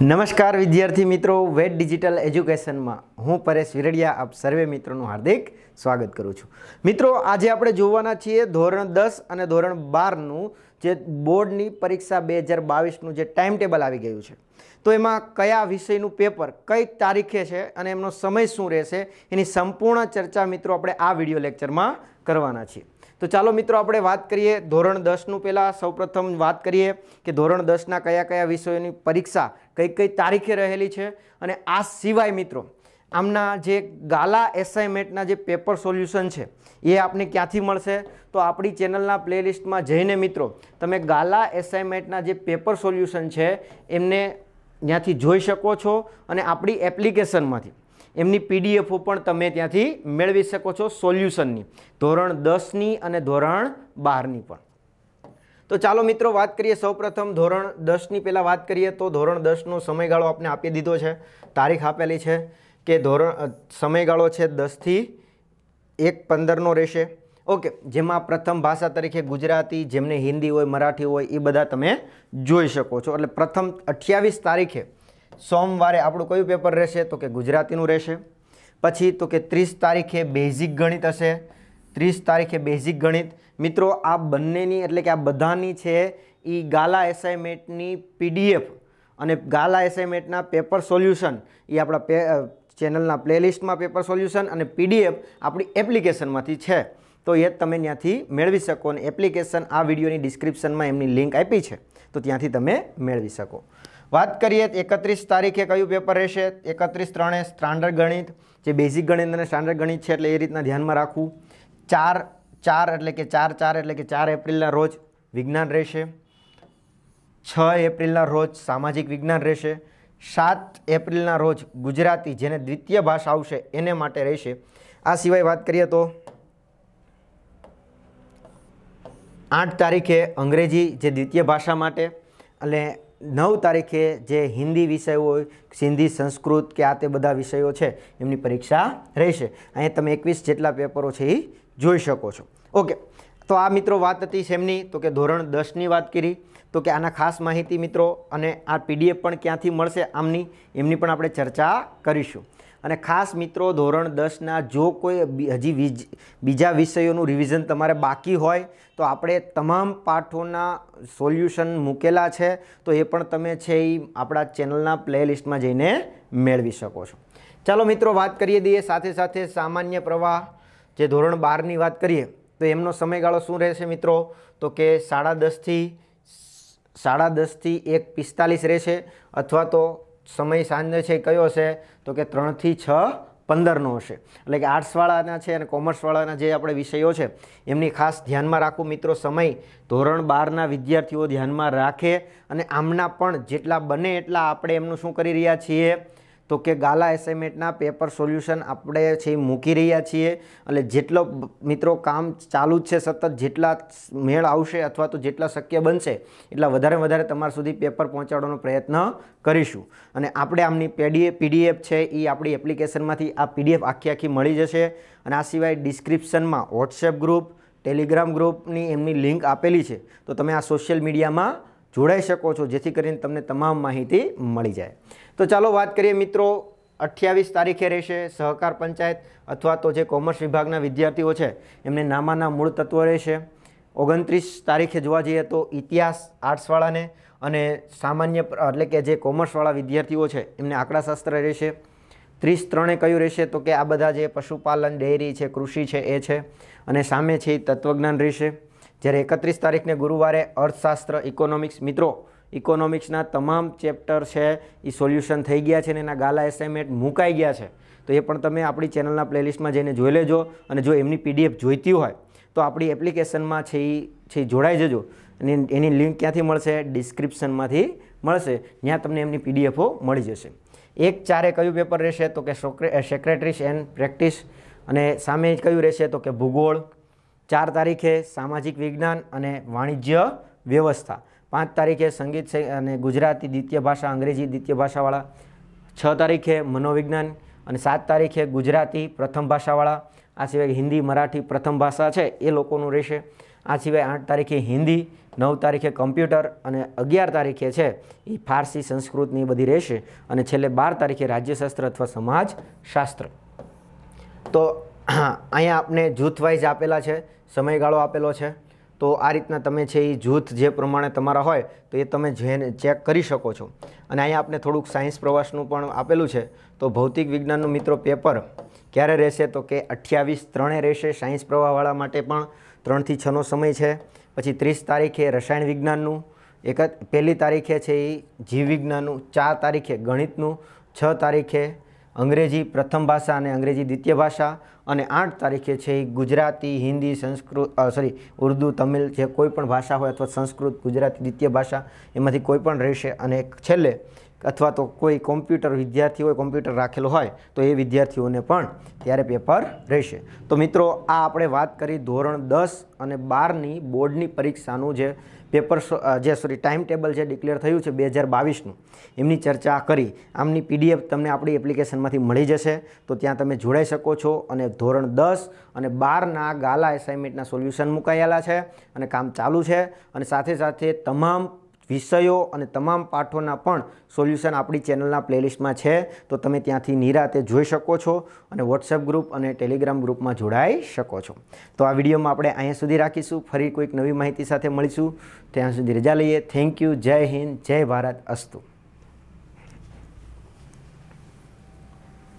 નમસ્કાર વિદ્યાર્થી મિત્રો વેટ ડિજિટલ એજ્યુકેશનમાં હું પરેશ વિરડિયા આપ સર્વે મિત્રોનું હાર્દિક સ્વાગત કરું છું મિત્રો આજે આપણે જોવાના છીએ ધોરણ દસ અને ધોરણ બારનું જે બોર્ડની પરીક્ષા બે હજાર બાવીસનું જે ટાઈમ ટેબલ આવી ગયું છે તો એમાં કયા વિષયનું પેપર કઈ તારીખે છે અને એમનો સમય શું રહેશે એની સંપૂર્ણ ચર્ચા મિત્રો આપણે આ વિડીયો લેક્ચરમાં કરવાના છીએ તો ચાલો મિત્રો આપણે વાત કરીએ ધોરણ દસનું પહેલાં સૌપ્રથમ વાત કરીએ કે ધોરણ દસના કયા કયા વિષયોની પરીક્ષા કઈ કઈ તારીખે રહેલી છે અને આ સિવાય મિત્રો આમના જે ગાલા એસાઇમેન્ટના જે પેપર સોલ્યુશન છે એ આપને ક્યાંથી મળશે તો આપણી ચેનલના પ્લેલિસ્ટમાં જઈને મિત્રો તમે ગાલા એસાઇનમેન્ટના જે પેપર સોલ્યુશન છે એમને ત્યાંથી જોઈ શકો છો અને આપણી એપ્લિકેશનમાંથી એમની પીડીએફો પણ તમે ત્યાંથી મેળવી શકો છો સોલ્યુશનની ધોરણ દસની અને ધોરણ બારની પણ તો ચાલો મિત્રો વાત કરીએ સૌપ્રથમ ધોરણ દસની પહેલાં વાત કરીએ તો ધોરણ દસનો સમયગાળો આપણે આપી દીધો છે તારીખ આપેલી છે કે ધોરણ સમયગાળો છે દસથી એક પંદરનો રહેશે ઓકે જેમાં પ્રથમ ભાષા તરીકે ગુજરાતી જેમને હિન્દી હોય મરાઠી હોય એ બધા તમે જોઈ શકો છો એટલે પ્રથમ અઠ્યાવીસ તારીખે સોમવારે આપણું કયું પેપર રહેશે તો કે ગુજરાતીનું રહેશે પછી તો કે ત્રીસ તારીખે બેઝિક ગણિત હશે ત્રીસ તારીખે બેઝિક ગણિત મિત્રો આ બંનેની એટલે કે આ બધાની છે એ ગાલા એસાઇમેન્ટની પીડીએફ અને ગાલા એસાઇમેન્ટના પેપર સોલ્યુશન એ આપણા ચેનલના પ્લેલિસ્ટમાં પેપર સોલ્યુશન અને પીડીએફ આપણી એપ્લિકેશનમાંથી છે તો એ જ તમે ત્યાંથી મેળવી શકો અને એપ્લિકેશન આ વિડીયોની ડિસ્ક્રિપ્શનમાં એમની લિંક આપી છે તો ત્યાંથી તમે મેળવી શકો વાત કરીએ એકત્રીસ તારીખે કયું પેપર રહેશે એકત્રીસ ત્રણે સ્ટાન્ડર્ડ ગણિત જે બેઝિક ગણિત અને સ્ટાન્ડર્ડ ગણિત છે એટલે એ રીતના ધ્યાનમાં રાખવું ચાર ચાર એટલે કે ચાર ચાર એટલે કે ચાર એપ્રિલના રોજ વિજ્ઞાન રહેશે છ એપ્રિલના રોજ સામાજિક વિજ્ઞાન રહેશે સાત એપ્રિલના રોજ ગુજરાતી જેને દ્વિતીય ભાષા આવશે એને માટે રહેશે આ સિવાય વાત કરીએ તો આઠ તારીખે અંગ્રેજી જે દ્વિતીય ભાષા માટે અને નવ તારીખે જે હિન્દી વિષયો હોય સિંધી સંસ્કૃત કે આ તે બધા વિષયો છે એમની પરીક્ષા રહેશે અહીંયા તમે એકવીસ જેટલા પેપરો છે એ જોઈ શકો છો ઓકે તો આ મિત્રો વાત હતી સેમની તો કે ધોરણ દસની વાત કરી તો કે આના ખાસ માહિતી મિત્રો અને આ પીડીએફ પણ ક્યાંથી મળશે આમની એમની પણ આપણે ચર્ચા કરીશું અને ખાસ મિત્રો ધોરણ દસના જો કોઈ હજી બીજા વિષયોનું રિવિઝન તમારે બાકી હોય તો આપણે તમામ પાઠોના સોલ્યુશન મૂકેલા છે તો એ પણ તમે છે એ આપણા ચેનલના પ્લેલિસ્ટમાં જઈને મેળવી શકો છો ચાલો મિત્રો વાત કરીએ દઈએ સાથે સાથે સામાન્ય પ્રવાહ જે ધોરણ બારની વાત કરીએ તો એમનો સમયગાળો શું રહેશે મિત્રો તો કે સાડા દસથી સાડા દસથી એક પિસ્તાલીસ રહેશે અથવા તો સમય સાંજે છે કયો હશે તો કે ત્રણથી છ પંદરનો હશે એટલે કે આર્ટ્સવાળાના છે અને કોમર્સવાળાના જે આપણે વિષયો છે એમની ખાસ ધ્યાનમાં રાખો મિત્રો સમય ધોરણ બારના વિદ્યાર્થીઓ ધ્યાનમાં રાખે અને આમના પણ જેટલા બને એટલા આપણે એમનું શું કરી રહ્યા છીએ તો કે ગાલા એસાઇમેન્ટના પેપર સોલ્યુશન આપણે છે એ મૂકી રહ્યા છીએ એટલે જેટલો મિત્રો કામ ચાલુ જ છે સતત જેટલા મેળ આવશે અથવા તો જેટલા શક્ય બનશે એટલા વધારે વધારે તમારા સુધી પેપર પહોંચાડવાનો પ્રયત્ન કરીશું અને આપણે આમની પીડીએફ પીડીએફ છે એ આપણી એપ્લિકેશનમાંથી આ પીડીએફ આખી આખી મળી જશે અને આ સિવાય ડિસ્ક્રિપ્શનમાં વોટ્સએપ ગ્રુપ ટેલિગ્રામ ગ્રુપની એમની લિંક આપેલી છે તો તમે આ સોશિયલ મીડિયામાં જોડાઈ શકો છો જેથી કરીને તમને તમામ માહિતી મળી જાય તો ચાલો વાત કરીએ મિત્રો અઠ્યાવીસ તારીખે રહેશે સહકાર પંચાયત અથવા તો જે કોમર્સ વિભાગના વિદ્યાર્થીઓ છે એમને નામાના મૂળ તત્વો રહેશે ઓગણત્રીસ તારીખે જોવા જઈએ તો ઇતિહાસ આર્ટ્સવાળાને અને સામાન્ય એટલે કે જે કોમર્સવાળા વિદ્યાર્થીઓ છે એમને આંકડાશાસ્ત્ર રહેશે ત્રીસ ત્રણે કયું રહેશે તો કે આ બધા જે પશુપાલન ડેરી છે કૃષિ છે એ છે અને સામે છે એ તત્વજ્ઞાન રહેશે જ્યારે એકત્રીસ તારીખને ગુરુવારે અર્થશાસ્ત્ર ઇકોનોમિક્સ મિત્રો ઇકોનોમિક્સના તમામ ચેપ્ટર છે એ સોલ્યુશન થઈ ગયા છે અને એના ગાલા એસાઇમેન્ટ મુકાઈ ગયા છે તો એ પણ તમે આપણી ચેનલના પ્લેલિસ્ટમાં જઈને જોઈ લેજો અને જો એમની પીડીએફ જોઈતી હોય તો આપણી એપ્લિકેશનમાં છે એ છે જોડાઈ જજો અને એની લિંક ક્યાંથી મળશે ડિસ્ક્રિપ્શનમાંથી મળશે ત્યાં તમને એમની પીડીએફો મળી જશે એક ચારે કયું પેપર રહેશે તો કે સેક્રેટરીસ એન્ડ પ્રેક્ટિસ અને સામે કયું રહેશે તો કે ભૂગોળ ચાર તારીખે સામાજિક વિજ્ઞાન અને વાણિજ્ય વ્યવસ્થા પાંચ તારીખે સંગીત અને ગુજરાતી દ્વિતીય ભાષા અંગ્રેજી દ્વિતીય ભાષાવાળા છ તારીખે મનોવિજ્ઞાન અને સાત તારીખે ગુજરાતી પ્રથમ ભાષાવાળા આ સિવાય હિન્દી મરાઠી પ્રથમ ભાષા છે એ લોકોનું રહેશે આ સિવાય આઠ તારીખે હિન્દી નવ તારીખે કમ્પ્યુટર અને અગિયાર તારીખે છે એ ફારસી સંસ્કૃતની બધી રહેશે અને છેલ્લે બાર તારીખે રાજ્યશાસ્ત્ર અથવા સમાજશાસ્ત્ર તો હા અહીંયા આપને જૂથ વાઇઝ આપેલા છે સમયગાળો આપેલો છે તો આ રીતના તમે છે એ જૂથ જે પ્રમાણે તમારા હોય તો એ તમે જેને ચેક કરી શકો છો અને અહીંયા આપણે થોડુંક સાયન્સ પ્રવાસનું પણ આપેલું છે તો ભૌતિક વિજ્ઞાનનું મિત્રો પેપર ક્યારે રહેશે તો કે અઠ્યાવીસ ત્રણે રહેશે સાયન્સ પ્રવાહવાળા માટે પણ ત્રણથી છનો સમય છે પછી ત્રીસ તારીખે રસાયણ વિજ્ઞાનનું એક પહેલી તારીખે છે એ જીવ વિજ્ઞાનનું ચાર તારીખે ગણિતનું છ તારીખે અંગ્રેજી પ્રથમ ભાષા અને અંગ્રેજી દ્વિતીય ભાષા અને આઠ તારીખે છે ગુજરાતી હિન્દી સંસ્કૃત સોરી ઉર્દુ તમિલ જે કોઈ પણ ભાષા હોય અથવા સંસ્કૃત ગુજરાતી દ્વિતીય ભાષા એમાંથી કોઈ પણ રહેશે અને છેલ્લે અથવા તો કોઈ કોમ્પ્યુટર વિદ્યાર્થી હોય કોમ્પ્યુટર રાખેલો હોય તો એ વિદ્યાર્થીઓને પણ ત્યારે પેપર રહેશે તો મિત્રો આ આપણે વાત કરી ધોરણ દસ અને બારની બોર્ડની પરીક્ષાનું જે પેપર જે સોરી ટાઈમ ટેબલ જે ડિક્લેર થયું છે બે હજાર બાવીસનું એમની ચર્ચા કરી આમની પીડીએફ તમને આપણી એપ્લિકેશનમાંથી મળી જશે તો ત્યાં તમે જોડાઈ શકો છો અને ધોરણ દસ અને બારના ગાલા એસાઇનમેન્ટના સોલ્યુશન મુકાયેલા છે અને કામ ચાલુ છે અને સાથે સાથે તમામ વિષયો અને તમામ પાઠોના પણ સોલ્યુશન આપણી ચેનલના પ્લેલિસ્ટમાં છે તો તમે ત્યાંથી નિરાતે જોઈ શકો છો અને વોટ્સએપ ગ્રુપ અને ટેલિગ્રામ ગ્રુપમાં જોડાઈ શકો છો તો આ વિડીયોમાં આપણે અહીંયા સુધી રાખીશું ફરી કોઈક નવી માહિતી સાથે મળીશું ત્યાં સુધી રજા લઈએ થેન્ક યુ જય હિન્દ જય ભારત અસ્તુ